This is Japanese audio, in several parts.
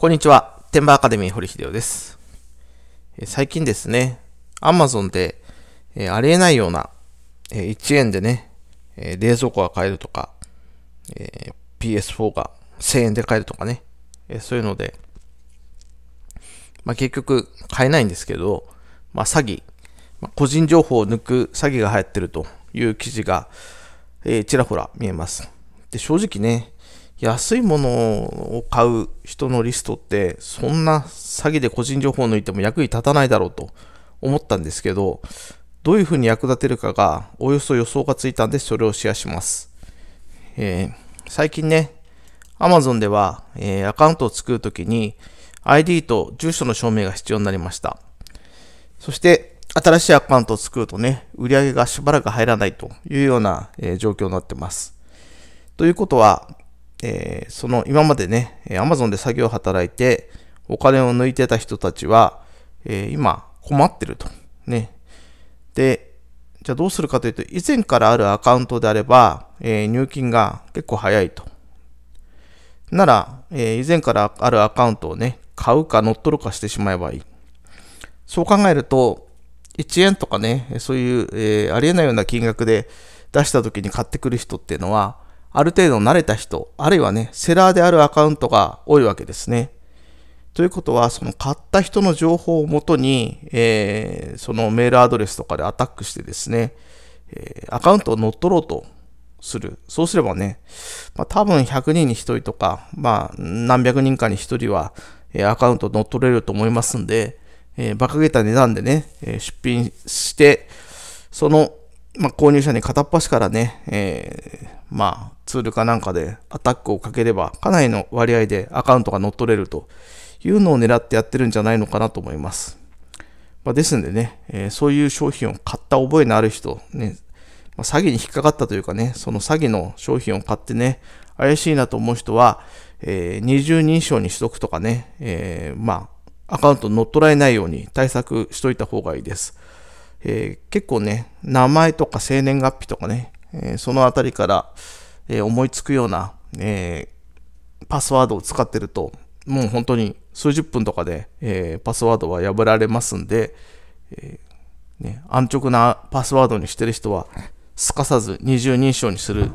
こんにちは。天馬アカデミー堀秀夫です。最近ですね、アマゾンで、えー、ありえないような、えー、1円でね、えー、冷蔵庫が買えるとか、え PS4 が1000円で買えるとかね、えそういうので、まあ、結局買えないんですけど、まあ、詐欺、まあ、個人情報を抜く詐欺が流行ってるという記事が、えちらほら見えます。で正直ね、安いものを買う人のリストってそんな詐欺で個人情報を抜いても役に立たないだろうと思ったんですけどどういうふうに役立てるかがおよそ予想がついたんでそれをシェアします、えー、最近ね Amazon では、えー、アカウントを作るときに ID と住所の証明が必要になりましたそして新しいアカウントを作るとね売り上げがしばらく入らないというような、えー、状況になってますということはえー、その今までね、Amazon で作業を働いて、お金を抜いてた人たちは、えー、今困ってると。ね。で、じゃあどうするかというと、以前からあるアカウントであれば、えー、入金が結構早いと。なら、え以前からあるアカウントをね、買うか乗っ取るかしてしまえばいい。そう考えると、1円とかね、そういう、えー、ありえないような金額で出した時に買ってくる人っていうのは、ある程度慣れた人、あるいはね、セラーであるアカウントが多いわけですね。ということは、その買った人の情報をもとに、えー、そのメールアドレスとかでアタックしてですね、えー、アカウントを乗っ取ろうとする。そうすればね、まあ、多分100人に1人とか、まあ、何百人かに1人は、えー、アカウント乗っ取れると思いますんで、えー、馬鹿げた値段でね、えー、出品して、そのまあ、購入者に片っ端からね、えー、まあ、ツールかなんかでアタックをかければ、かなりの割合でアカウントが乗っ取れるというのを狙ってやってるんじゃないのかなと思います。まあ、ですんでね、えー、そういう商品を買った覚えのある人、ね、まあ、詐欺に引っかかったというかね、その詐欺の商品を買ってね、怪しいなと思う人は、えー、二重認証にしとくとかね、えー、まあ、アカウント乗っ取られないように対策しといた方がいいです。えー、結構ね、名前とか生年月日とかね、えー、そのあたりから、えー、思いつくような、えパスワードを使ってると、もう本当に数十分とかで、えパスワードは破られますんで、えね、安直なパスワードにしてる人は、すかさず二重認証にする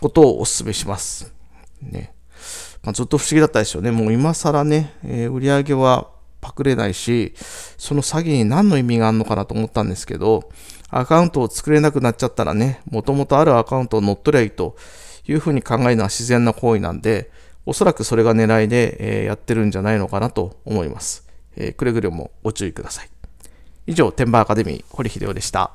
ことをお勧めします。ねまあ、ずっと不思議だったでしょうね。もう今更ね、え売り上げはパクれないし、その詐欺に何の意味があるのかなと思ったんですけど、アカウントを作れなくなっちゃったらね、もともとあるアカウントを乗っ取りゃいいというふうに考えるのは自然な行為なんで、おそらくそれが狙いで、えやってるんじゃないのかなと思います。えくれぐれもご注意ください。以上、天馬アカデミー、堀秀夫でした。